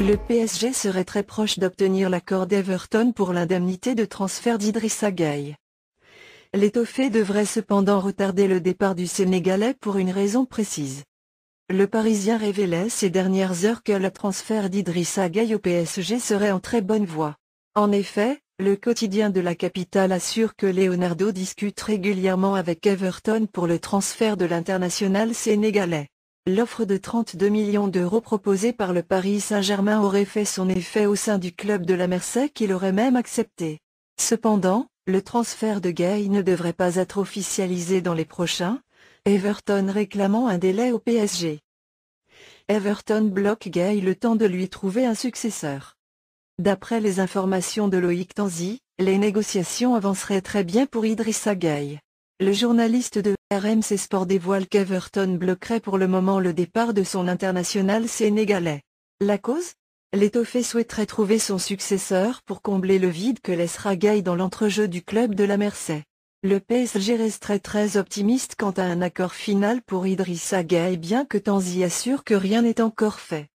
Le PSG serait très proche d'obtenir l'accord d'Everton pour l'indemnité de transfert d'Idrissa Gueye. L'étoffé devrait cependant retarder le départ du Sénégalais pour une raison précise. Le Parisien révélait ces dernières heures que le transfert d'Idrissa Gueye au PSG serait en très bonne voie. En effet, le quotidien de la capitale assure que Leonardo discute régulièrement avec Everton pour le transfert de l'international sénégalais. L'offre de 32 millions d'euros proposée par le Paris Saint-Germain aurait fait son effet au sein du club de la Mersey qu'il aurait même accepté. Cependant, le transfert de Gay ne devrait pas être officialisé dans les prochains, Everton réclamant un délai au PSG. Everton bloque Gay le temps de lui trouver un successeur. D'après les informations de Loïc Tanzi, les négociations avanceraient très bien pour Idrissa Gay. Le journaliste de RMC Sport dévoile qu'Everton bloquerait pour le moment le départ de son international sénégalais. La cause L'étoffé souhaiterait trouver son successeur pour combler le vide que laissera Gaï dans l'entrejeu du club de la Mersey. Le PSG resterait très optimiste quant à un accord final pour Idrissa Gaï bien que y assure que rien n'est encore fait.